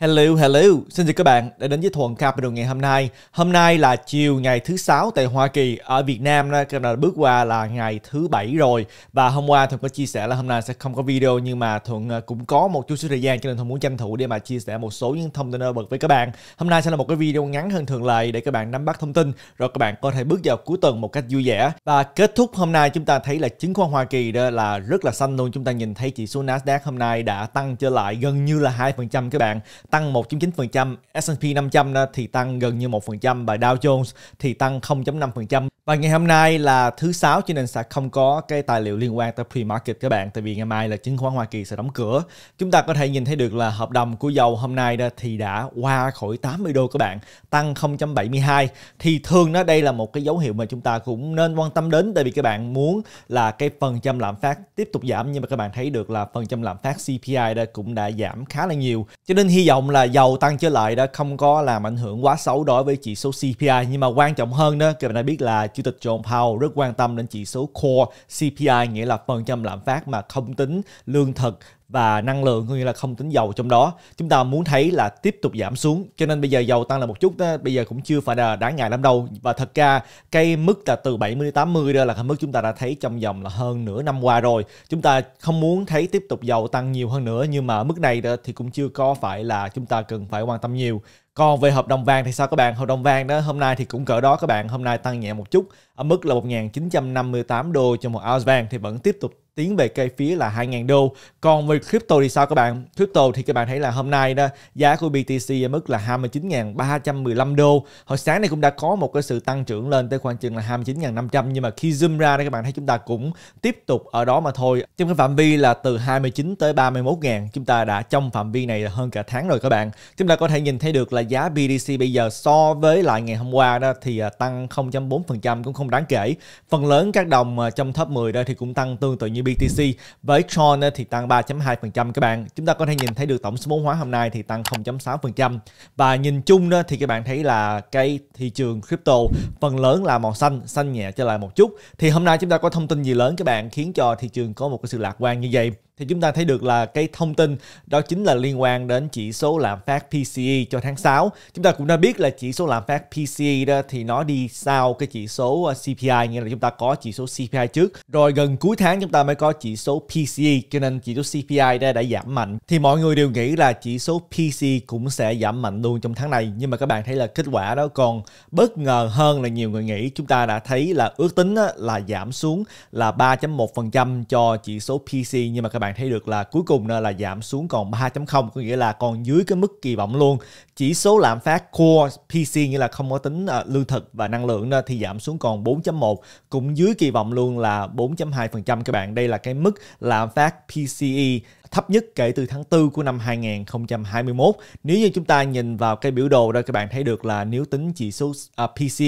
Hello, hello. Xin chào các bạn đã đến với Thuần Capital ngày hôm nay. Hôm nay là chiều ngày thứ sáu tại Hoa Kỳ. Ở Việt Nam đó, các bạn bước qua là ngày thứ bảy rồi. Và hôm qua Thuận có chia sẻ là hôm nay sẽ không có video nhưng mà Thuận à, cũng có một chút xíu thời gian cho nên Thuận muốn tranh thủ để mà chia sẻ một số những thông tin nổi bật với các bạn. Hôm nay sẽ là một cái video ngắn hơn thường lệ để các bạn nắm bắt thông tin rồi các bạn có thể bước vào cuối tuần một cách vui vẻ. Và kết thúc hôm nay chúng ta thấy là chứng khoán Hoa Kỳ đó là rất là xanh luôn. Chúng ta nhìn thấy chỉ số Nasdaq hôm nay đã tăng trở lại gần như là 2% các bạn tăng 1.9%, S&P 500 thì tăng gần như 1% và Dow Jones thì tăng 0.5%. Và ngày hôm nay là thứ sáu cho nên sẽ không có cái tài liệu liên quan tới pre-market các bạn tại vì ngày mai là chứng khoán Hoa Kỳ sẽ đóng cửa. Chúng ta có thể nhìn thấy được là hợp đồng của dầu hôm nay đó thì đã qua khỏi 80 đô các bạn, tăng 0.72 thì thường đó đây là một cái dấu hiệu mà chúng ta cũng nên quan tâm đến tại vì các bạn muốn là cái phần trăm lạm phát tiếp tục giảm nhưng mà các bạn thấy được là phần trăm lạm phát CPI đó cũng đã giảm khá là nhiều. Cho nên hy vọng là dầu tăng trở lại đó không có làm ảnh hưởng quá xấu đối với chỉ số CPI nhưng mà quan trọng hơn đó các bạn đã biết là Chủ tịch John Powell rất quan tâm đến chỉ số Core CPI, nghĩa là phần trăm lạm phát mà không tính lương thực, và năng lượng cũng như là không tính dầu trong đó chúng ta muốn thấy là tiếp tục giảm xuống cho nên bây giờ dầu tăng là một chút đó, bây giờ cũng chưa phải là đáng ngại lắm đâu và thật ra cái mức là từ 70 đến 80 đó là cái mức chúng ta đã thấy trong vòng là hơn nửa năm qua rồi chúng ta không muốn thấy tiếp tục dầu tăng nhiều hơn nữa nhưng mà mức này đó thì cũng chưa có phải là chúng ta cần phải quan tâm nhiều còn về hợp đồng vàng thì sao các bạn? Hợp đồng vàng đó hôm nay thì cũng cỡ đó các bạn, hôm nay tăng nhẹ một chút ở mức là 1.958 đô cho một ounce vàng thì vẫn tiếp tục tiến về cây phía là 2.000 đô. Còn về crypto thì sao các bạn? Crypto thì các bạn thấy là hôm nay đó giá của BTC ở mức là 29.315 đô. Hồi sáng này cũng đã có một cái sự tăng trưởng lên tới khoảng chừng là 29.500 nhưng mà khi zoom ra thì các bạn thấy chúng ta cũng tiếp tục ở đó mà thôi. Trong cái phạm vi là từ 29 tới 31.000 chúng ta đã trong phạm vi này là hơn cả tháng rồi các bạn. Chúng ta có thể nhìn thấy được là giá BTC bây giờ so với lại ngày hôm qua đó thì à, tăng 0.4% cũng không đáng kể. Phần lớn các đồng à, trong top 10 đó thì cũng tăng tương tự như BTC với Tron thì tăng 3.2% các bạn chúng ta có thể nhìn thấy được tổng số vốn hóa hôm nay thì tăng 0.6% và nhìn chung thì các bạn thấy là cái thị trường crypto phần lớn là màu xanh xanh nhẹ trở lại một chút thì hôm nay chúng ta có thông tin gì lớn các bạn khiến cho thị trường có một cái sự lạc quan như vậy thì chúng ta thấy được là cái thông tin đó chính là liên quan đến chỉ số lạm phát PCE cho tháng 6. Chúng ta cũng đã biết là chỉ số lạm phát PCE đó thì nó đi sau cái chỉ số ờ, CPI nghĩa là chúng ta có chỉ số CPI trước rồi gần cuối tháng chúng ta mới có chỉ số PCE cho nên chỉ số CPI đã, đã giảm mạnh thì mọi người đều nghĩ là chỉ số PCE cũng sẽ giảm mạnh luôn trong tháng này nhưng mà các bạn thấy là kết quả đó còn bất ngờ hơn là nhiều người nghĩ chúng ta đã thấy là ước tính là giảm xuống là 3.1% cho chỉ số PCE nhưng mà các bạn bạn thấy được là cuối cùng là giảm xuống còn 3.0 có nghĩa là còn dưới cái mức kỳ vọng luôn chỉ số lạm phát core PC nghĩa là không có tính à, lương thực và năng lượng đó, thì giảm xuống còn 4.1 cũng dưới kỳ vọng luôn là 4.2% các bạn đây là cái mức lạm phát PCE thấp nhất kể từ tháng 4 của năm 2021. Nếu như chúng ta nhìn vào cái biểu đồ đó, các bạn thấy được là nếu tính chỉ số à, PC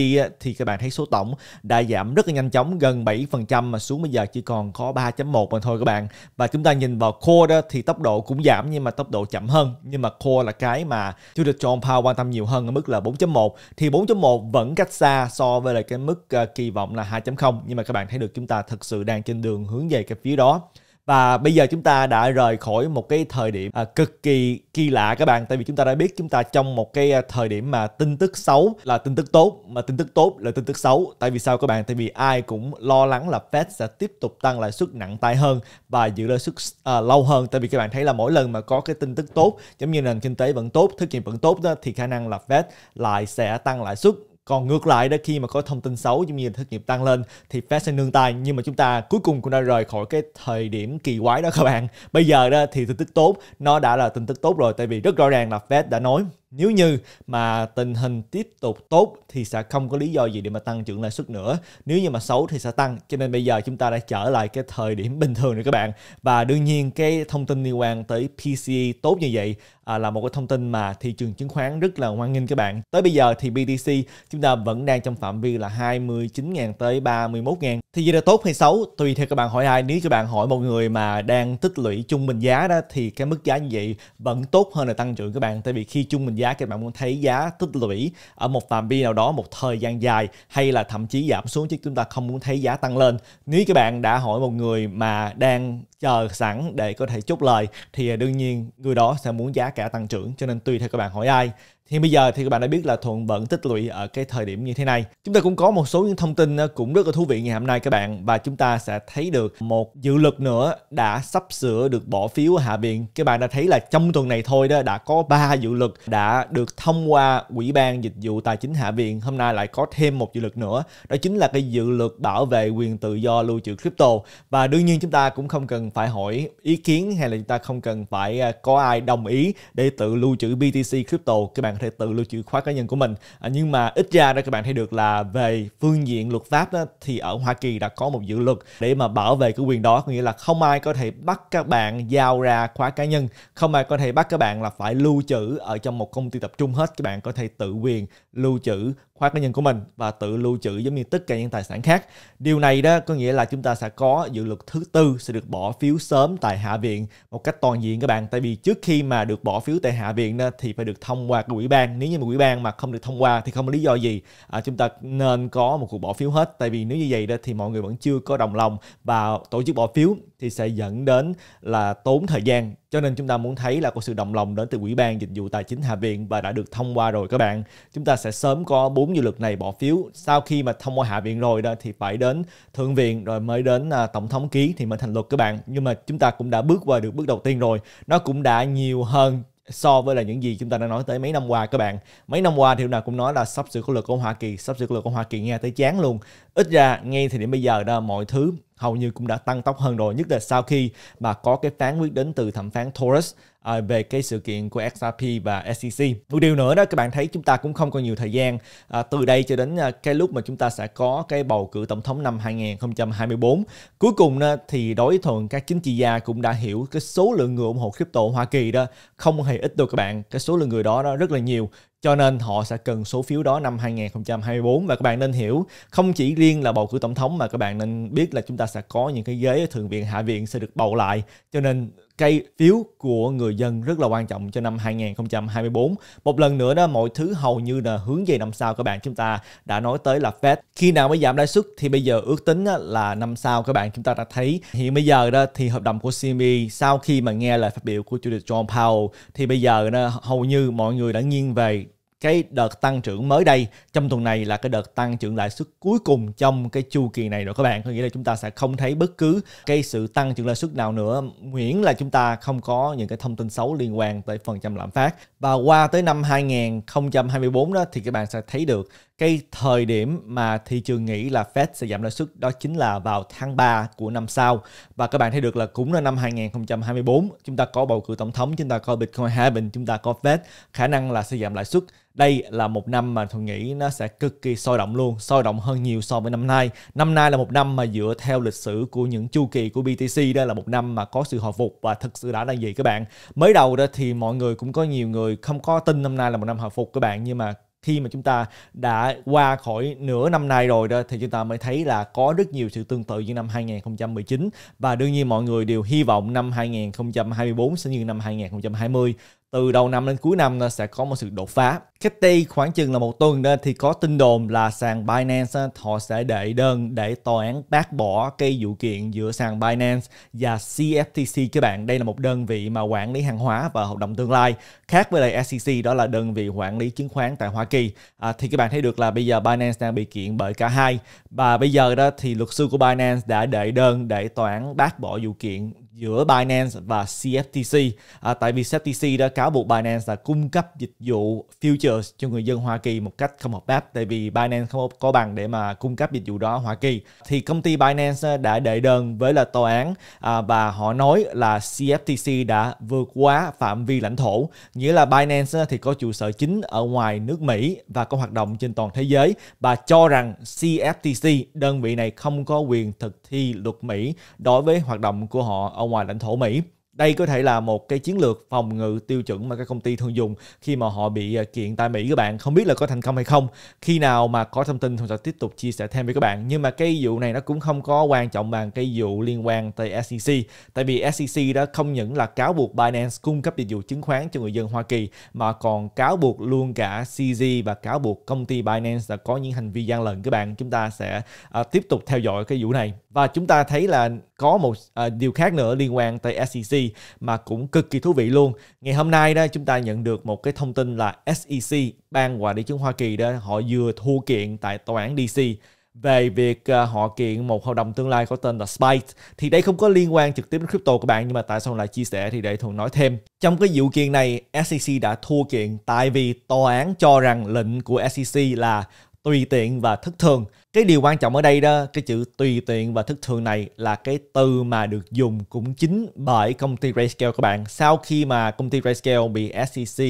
thì các bạn thấy số tổng đã giảm rất là nhanh chóng gần 7% mà xuống bây giờ chỉ còn có 3.1 mà thôi các bạn. Và chúng ta nhìn vào core đó thì tốc độ cũng giảm nhưng mà tốc độ chậm hơn. Nhưng mà core là cái mà chủ tịch John Powell quan tâm nhiều hơn ở mức là 4.1 thì 4.1 vẫn cách xa so với lại cái mức à, kỳ vọng là 2.0 nhưng mà các bạn thấy được chúng ta thực sự đang trên đường hướng về cái phía đó và bây giờ chúng ta đã rời khỏi một cái thời điểm à, cực kỳ kỳ lạ các bạn tại vì chúng ta đã biết chúng ta trong một cái à, thời điểm mà tin tức xấu là tin tức tốt mà tin tức tốt là tin tức xấu tại vì sao các bạn tại vì ai cũng lo lắng là Fed sẽ tiếp tục tăng lãi suất nặng tay hơn và giữ lãi suất à, lâu hơn tại vì các bạn thấy là mỗi lần mà có cái tin tức tốt giống như nền kinh tế vẫn tốt thất nghiệp vẫn tốt đó thì khả năng là Fed lại sẽ tăng lãi suất còn ngược lại đó khi mà có thông tin xấu giống như thất nghiệp tăng lên thì Fed sẽ nương tay nhưng mà chúng ta cuối cùng cũng đã rời khỏi cái thời điểm kỳ quái đó các bạn bây giờ đó thì tin tức tốt nó đã là tin tức tốt rồi tại vì rất rõ ràng là Fed đã nói nếu như mà tình hình tiếp tục tốt thì sẽ không có lý do gì để mà tăng trưởng lãi suất nữa. Nếu như mà xấu thì sẽ tăng. Cho nên bây giờ chúng ta đã trở lại cái thời điểm bình thường rồi các bạn. Và đương nhiên cái thông tin liên quan tới PCE tốt như vậy à, là một cái thông tin mà thị trường chứng khoán rất là hoan nghênh các bạn. Tới bây giờ thì BTC chúng ta vẫn đang trong phạm vi là 29.000 tới 31.000. Thì gì là tốt hay xấu tùy theo các bạn hỏi ai. Nếu các bạn hỏi một người mà đang tích lũy trung bình giá đó thì cái mức giá như vậy vẫn tốt hơn là tăng trưởng các bạn. Tại vì khi trung bình giá khi bạn muốn thấy giá tích lũy ở một phạm vi nào đó một thời gian dài hay là thậm chí giảm xuống chứ chúng ta không muốn thấy giá tăng lên nếu các bạn đã hỏi một người mà đang chờ sẵn để có thể chốt lời thì à, đương nhiên người đó sẽ muốn giá cả tăng trưởng cho nên tùy theo các bạn hỏi ai thì bây giờ thì các bạn đã biết là thuận vận tích lũy ở cái thời điểm như thế này. Chúng ta cũng có một số những thông tin ờ, cũng rất là thú vị ngày hôm nay các bạn và chúng ta sẽ thấy được một dự luật nữa đã sắp sửa được bỏ phiếu hạ viện. Các bạn đã thấy là trong tuần này thôi đó đã có ba dự luật đã được thông qua Ủy ban Dịch vụ Tài chính Hạ viện. Hôm nay lại có thêm một dự luật nữa. Đó chính là cái dự luật bảo vệ quyền tự do lưu trữ crypto. Và đương nhiên chúng ta cũng không cần phải hỏi ý kiến hay là chúng ta không cần phải ờ, có ai đồng ý để tự lưu trữ BTC crypto. Các bạn có thể tự lưu trữ khóa cá nhân của mình à, nhưng mà ít ra đó các bạn thấy được là về phương diện luật pháp đó, thì ở Hoa Kỳ đã có một dự luật để mà bảo vệ cái quyền đó có nghĩa là không ai có thể bắt các bạn giao ra khóa cá nhân không ai có thể bắt các bạn là phải lưu trữ ở trong một công ty tập trung hết các bạn có thể tự quyền lưu trữ khóa cá nhân của mình và tự lưu trữ giống như tất cả những tài sản khác. Điều này đó có nghĩa là chúng ta sẽ có dự luật thứ tư sẽ được bỏ phiếu sớm tại Hạ viện một cách toàn diện các bạn. Tại vì trước khi mà được bỏ phiếu tại Hạ viện đó, thì phải được thông qua cái ủy ban. Nếu như mà ủy ban mà không được thông qua thì không có lý do gì à, chúng ta nên có một cuộc bỏ phiếu hết. Tại vì nếu như vậy đó thì mọi người vẫn chưa có đồng lòng và tổ chức bỏ phiếu thì sẽ dẫn đến là tốn thời gian cho nên chúng ta muốn thấy là có sự đồng lòng đến từ Ủy ban Dịch vụ Tài chính Hạ viện và đã được thông qua rồi các bạn. Chúng ta sẽ sớm có bốn dự luật này bỏ phiếu. Sau khi mà thông qua Hạ viện rồi đó thì phải đến Thượng viện rồi mới đến à, Tổng thống ký thì mới thành luật các bạn. Nhưng mà chúng ta cũng đã bước qua được bước đầu tiên rồi. Nó cũng đã nhiều hơn so với là những gì chúng ta đã nói tới mấy năm qua các bạn mấy năm qua thì nào cũng nói là sắp sửa có luật của Hoa Kỳ sắp sửa có luật của Hoa Kỳ nghe tới chán luôn ít ra ngay thời điểm bây giờ đó mọi thứ hầu như cũng đã tăng tốc hơn rồi nhất là sau khi mà có cái phán quyết đến từ thẩm phán Torres à, về cái sự kiện của XRP và SEC. Một điều nữa đó các bạn thấy chúng ta cũng không còn nhiều thời gian à, từ đây cho đến à, cái lúc mà chúng ta sẽ có cái bầu cử tổng thống năm 2024. Cuối cùng đó, thì đối thuận các chính trị gia cũng đã hiểu cái số lượng người ủng hộ crypto Hoa Kỳ đó không hề ít đâu các bạn. Cái số lượng người đó, đó rất là nhiều cho nên họ sẽ cần số phiếu đó năm 2024 và các bạn nên hiểu không chỉ riêng là bầu cử tổng thống mà các bạn nên biết là chúng ta sẽ có những cái ghế thượng viện hạ viện sẽ được bầu lại cho nên Cây phiếu của người dân rất là quan trọng cho năm 2024. Một lần nữa đó, mọi thứ hầu như là hướng về năm sau các bạn. Chúng ta đã nói tới là Fed khi nào mới giảm lãi suất thì bây giờ ước tính là năm sau các bạn chúng ta đã thấy hiện bây giờ đó thì hợp đồng của CME sau khi mà nghe lời phát biểu của Chủ tịch John Powell thì bây giờ đó, hầu như mọi người đã nghiêng về cái đợt tăng trưởng mới đây trong tuần này là cái đợt tăng trưởng lãi suất cuối cùng trong cái chu kỳ này rồi các bạn có nghĩa là chúng ta sẽ không thấy bất cứ cái sự tăng trưởng lãi suất nào nữa miễn là chúng ta không có những cái thông tin xấu liên quan tới phần trăm lạm phát và qua tới năm 2024 đó thì các bạn sẽ thấy được cái thời điểm mà thị trường nghĩ là Fed sẽ giảm lãi suất đó chính là vào tháng 3 của năm sau và các bạn thấy được là cũng là năm 2024 chúng ta có bầu cử tổng thống chúng ta có Bitcoin halving chúng ta có Fed khả năng là sẽ giảm lãi suất đây là một năm mà tôi nghĩ nó sẽ cực kỳ sôi động luôn sôi động hơn nhiều so với năm nay năm nay là một năm mà dựa theo lịch sử của những chu kỳ của BTC đây là một năm mà có sự hồi phục và thực sự đã là gì các bạn mới đầu đó thì mọi người cũng có nhiều người không có tin năm nay là một năm hồi phục các bạn nhưng mà khi mà chúng ta đã qua khỏi nửa năm nay rồi đó thì chúng ta mới thấy là có rất nhiều sự tương tự như năm 2019 và đương nhiên mọi người đều hy vọng năm 2024 sẽ như năm 2020 từ đầu năm đến cuối năm nó sẽ có một sự đột phá. Cách đây khoảng chừng là một tuần đó thì có tin đồn là sàn Binance họ sẽ đệ đơn để tòa án bác bỏ cái vụ kiện giữa sàn Binance và CFTC các bạn. Đây là một đơn vị mà quản lý hàng hóa và hợp đồng tương lai. Khác với lại SEC đó là đơn vị quản lý chứng khoán tại Hoa Kỳ. À, thì các bạn thấy được là bây giờ Binance đang bị kiện bởi cả hai. Và bây giờ đó thì luật sư của Binance đã đệ đơn để tòa án bác bỏ vụ kiện giữa Binance và CFTC à, tại vì CFTC đã cáo buộc Binance là cung cấp dịch vụ futures cho người dân Hoa Kỳ một cách không hợp pháp tại vì Binance không có bằng để mà cung cấp dịch vụ đó ở Hoa Kỳ thì công ty Binance ờ, đã đệ đơn với là tòa án à, và họ nói là CFTC đã vượt quá phạm vi lãnh thổ nghĩa là Binance ờ, thì có trụ sở chính ở ngoài nước Mỹ và có hoạt động trên toàn thế giới và cho rằng CFTC đơn vị này không có quyền thực thi luật Mỹ đối với hoạt động của họ ở ngoài lãnh thổ Mỹ. đây có thể là một cái chiến lược phòng ngự tiêu chuẩn mà các công ty thường dùng khi mà họ bị à, kiện tại Mỹ các bạn không biết là có thành công hay không khi nào mà có thông tin thì sẽ tiếp tục chia sẻ thêm với các bạn nhưng mà cái vụ này nó cũng không có quan trọng bằng cái vụ liên quan tới SEC tại vì SEC đó không những là cáo buộc Binance cung cấp dịch vụ chứng khoán cho người dân Hoa Kỳ mà còn cáo buộc luôn cả CZ và cáo buộc công ty Binance đã có những hành vi gian lận các bạn chúng ta sẽ uh, tiếp tục theo dõi cái vụ này và chúng ta thấy là có một uh, điều khác nữa liên quan tới SEC mà cũng cực kỳ thú vị luôn. Ngày hôm nay đó chúng ta nhận được một cái thông tin là SEC, ban quản lý chứng Hoa Kỳ đó họ vừa thua kiện tại tòa án DC về việc à, họ kiện một hợp đồng tương lai có tên là Spite. thì đây không có liên quan trực tiếp đến crypto của bạn nhưng mà tại sao lại chia sẻ thì để thường nói thêm trong cái vụ kiện này SEC đã thua kiện tại vì tòa án cho rằng lệnh của SEC là tùy tiện và thất thường. Cái điều quan trọng ở đây đó, cái chữ tùy tiện và thất thường này là cái từ mà được dùng cũng chính bởi công ty Grayscale các bạn. Sau khi mà công ty Grayscale bị SEC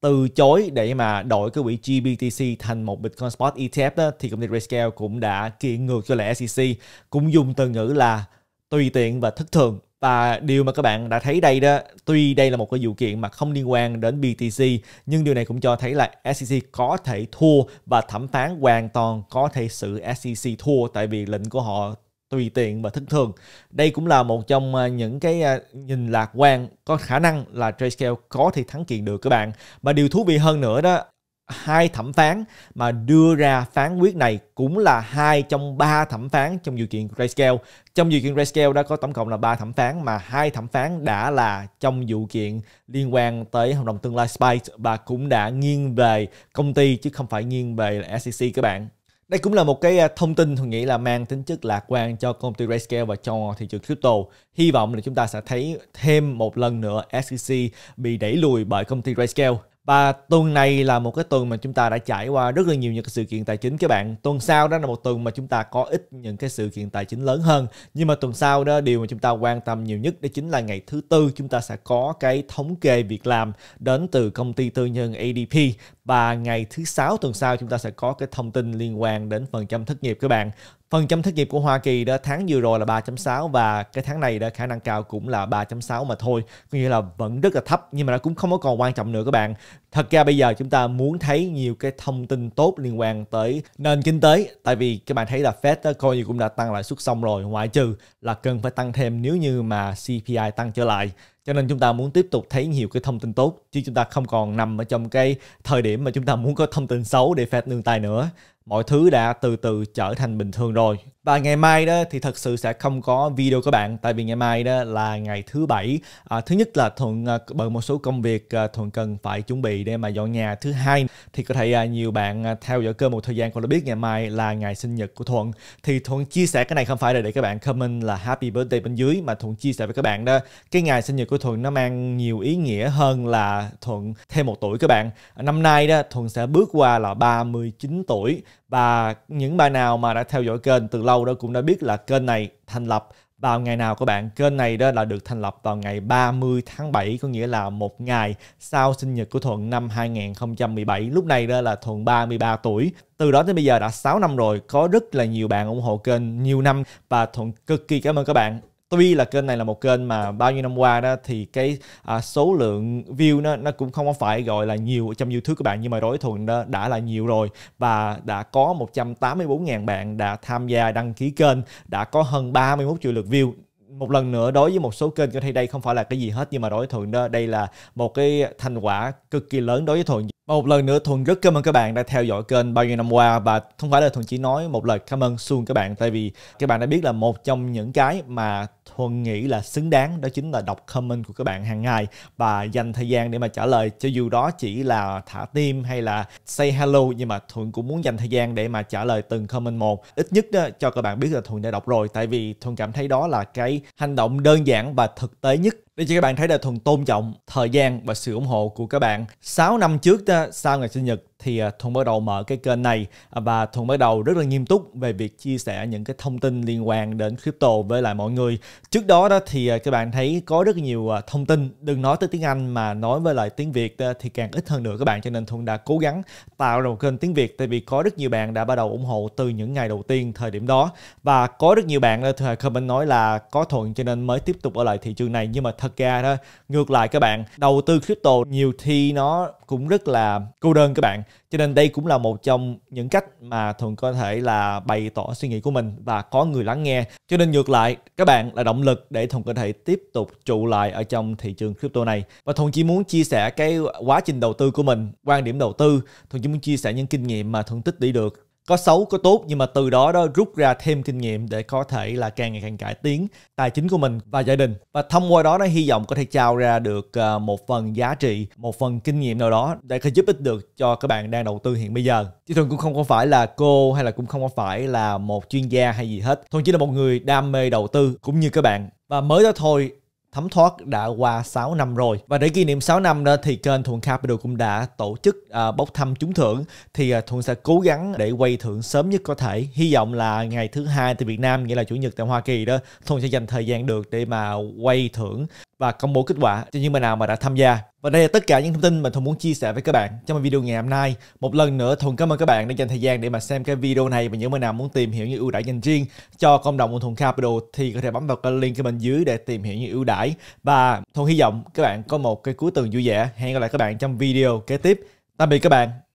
từ chối để mà đổi cái quỹ GBTC thành một Bitcoin Spot ETF đó, thì công ty Grayscale cũng đã kiện ngược cho lại SEC cũng dùng từ ngữ là tùy tiện và thất thường và điều mà các bạn đã thấy đây đó tuy đây là một cái vụ kiện mà không liên quan đến BTC nhưng điều này cũng cho thấy là SEC có thể thua và thẩm phán hoàn toàn có thể xử SEC thua tại vì lệnh của họ tùy tiện và thất thường. Đây cũng là một trong à, những cái à, nhìn lạc quan có khả năng là Grayscale có thể thắng kiện được các bạn. Mà điều thú vị hơn nữa đó, hai thẩm phán mà đưa ra phán quyết này cũng là hai trong ba thẩm phán trong vụ kiện Grayscale. Trong vụ kiện Grayscale đã có tổng cộng là ba thẩm phán mà hai thẩm phán đã là trong vụ kiện liên quan tới hợp đồng tương lai Spice và cũng đã nghiêng về công ty chứ không phải nghiêng về là SEC các bạn. Đây cũng là một cái à, thông tin tôi nghĩ là mang tính chất lạc quan cho công ty RayScale và cho thị trường crypto. Hy vọng là chúng ta sẽ thấy thêm một lần nữa SEC bị đẩy lùi bởi công ty RayScale. Và tuần này là một cái tuần mà chúng ta đã trải qua rất là nhiều những cái sự kiện tài chính các bạn. Tuần sau đó là một tuần mà chúng ta có ít những cái sự kiện tài chính lớn hơn. Nhưng mà tuần sau đó điều mà chúng ta quan tâm nhiều nhất đó chính là ngày thứ tư chúng ta sẽ có cái thống kê việc làm đến từ công ty tư nhân ADP và ngày thứ sáu tuần sau chúng ta sẽ có cái thông tin liên quan đến phần trăm thất nghiệp các bạn Phần trăm thất nghiệp của Hoa Kỳ đó tháng vừa rồi là 3.6 và cái tháng này đó khả năng cao cũng là 3.6 mà thôi. Có nghĩa là vẫn rất là thấp nhưng mà nó cũng không có còn quan trọng nữa các bạn thật ra bây giờ chúng ta muốn thấy nhiều cái thông tin tốt liên quan tới nền kinh tế tại vì các bạn thấy là Fed coi như cũng đã tăng lãi suất xong rồi ngoại trừ là cần phải tăng thêm nếu như mà CPI tăng trở lại cho nên chúng ta muốn tiếp tục thấy nhiều cái thông tin tốt chứ chúng ta không còn nằm ở trong cái thời điểm mà chúng ta muốn có thông tin xấu để Fed nương tay nữa mọi thứ đã từ từ trở thành bình thường rồi và ngày mai đó thì thật sự sẽ không có video các bạn tại vì ngày mai đó là ngày thứ bảy à, thứ nhất là thuận à, bởi một số công việc à, thuận cần phải chuẩn bị để mà dọn nhà thứ hai thì có thể à, nhiều bạn theo dõi kênh một thời gian còn đã biết ngày mai là ngày sinh nhật của thuận thì thuận chia sẻ cái này không phải là để các bạn comment là happy birthday bên dưới mà thuận chia sẻ với các bạn đó cái ngày sinh nhật của thuận nó mang nhiều ý nghĩa hơn là thuận thêm một tuổi các bạn năm nay đó thuận sẽ bước qua là 39 tuổi và những bạn nào mà đã theo dõi kênh từ lâu đầu đó cũng đã biết là kênh này thành lập vào ngày nào các bạn kênh này đó là được thành lập vào ngày 30 tháng 7 có nghĩa là một ngày sau sinh nhật của Thuận năm 2017 lúc này đó là Thuận 33 tuổi từ đó tới bây giờ đã 6 năm rồi có rất là nhiều bạn ủng hộ kênh nhiều năm và Thuận cực kỳ cảm ơn các bạn tuy là kênh này là một kênh mà bao nhiêu năm qua đó thì cái à, số lượng view nó nó cũng không có phải gọi là nhiều ở trong YouTube các bạn nhưng mà đối thuận đó đã là nhiều rồi và đã có 184.000 bạn đã tham gia đăng ký kênh đã có hơn 31 triệu lượt view một lần nữa đối với một số kênh có thể đây không phải là cái gì hết nhưng mà đối với thuận đó đây là một cái thành quả cực kỳ lớn đối với thuận một lần nữa thuận rất cảm ơn các bạn đã theo dõi kênh bao nhiêu năm qua và không phải là thuận chỉ nói một lời cảm ơn xuân các bạn tại vì các bạn đã biết là một trong những cái mà Thuần nghĩ là xứng đáng đó chính là đọc comment của các bạn hàng ngày và dành thời gian để mà trả lời cho dù đó chỉ là thả tim hay là say hello nhưng mà Thuận cũng muốn dành thời gian để mà trả lời từng comment một ít nhất đó, cho các bạn biết là Thuận đã đọc rồi tại vì Thuận cảm thấy đó là cái hành động đơn giản và thực tế nhất để cho các bạn thấy là Thuần tôn trọng thời gian và sự ủng hộ của các bạn. 6 năm trước đó, sau ngày sinh nhật thì à, Thuần bắt đầu mở cái kênh này à, và Thuần bắt đầu rất là nghiêm túc về việc chia sẻ những cái thông tin liên quan đến crypto với lại mọi người. Trước đó đó thì à, các bạn thấy có rất nhiều thông tin đừng nói tới tiếng Anh mà nói với lại tiếng Việt thì càng ít hơn nữa các bạn cho nên Thuần đã cố gắng tạo ra một kênh tiếng Việt tại vì có rất nhiều bạn đã bắt đầu ủng hộ từ những ngày đầu tiên thời điểm đó và có rất nhiều bạn thời comment nói là có Thuận cho nên mới tiếp tục ở lại thị trường này nhưng mà thật thật ra thôi ngược lại các bạn đầu tư crypto nhiều thì nó cũng rất là cô đơn các bạn cho nên đây cũng là một trong những cách mà thuận có thể là bày tỏ suy nghĩ của mình và có người lắng nghe cho nên ngược lại các bạn là động lực để thuận có thể tiếp tục trụ lại ở trong thị trường crypto này và thuận chỉ muốn chia sẻ cái quá trình đầu tư của mình quan điểm đầu tư thuận chỉ muốn chia sẻ những kinh nghiệm mà thuận tích lũy được có xấu có tốt nhưng mà từ đó đó rút ra thêm kinh nghiệm để có thể là càng ngày càng cải tiến tài chính của mình và gia đình và thông qua đó nó hy vọng có thể trao ra được ờ, một phần giá trị một phần kinh nghiệm nào đó để có giúp ích được cho các bạn đang đầu tư hiện bây giờ chị thuần cũng không có phải là cô hay là cũng không có phải là một chuyên gia hay gì hết thuần chỉ là một người đam mê đầu tư cũng như các bạn và mới đó thôi thấm thoát đã qua 6 năm rồi. Và để kỷ niệm 6 năm đó thì kênh Thuận Capital cũng đã tổ chức uh, bốc thăm trúng thưởng thì uh, à, Thuận sẽ cố gắng để quay thưởng sớm nhất có thể. Hy vọng là ngày thứ hai từ Việt Nam nghĩa là chủ nhật tại Hoa Kỳ đó, Thuận sẽ dành thời gian được để mà quay thưởng và công bố kết quả cho những bạn nào mà đã tham gia. Và đây là tất cả những thông tin mà Thuận muốn chia sẻ với các bạn trong video ngày hôm nay. Một lần nữa Thuận cảm ơn các bạn đã dành thời gian để mà xem cái video này và những bạn nào muốn tìm hiểu những ưu đãi dành riêng cho cộng đồng của Thuận Capital thì có thể bấm vào cái link ở bên dưới để tìm hiểu những ưu đãi. Và Thuận hy vọng các bạn có một cái cuối tuần vui vẻ. Hẹn gặp lại các bạn trong video kế tiếp. Tạm biệt các bạn.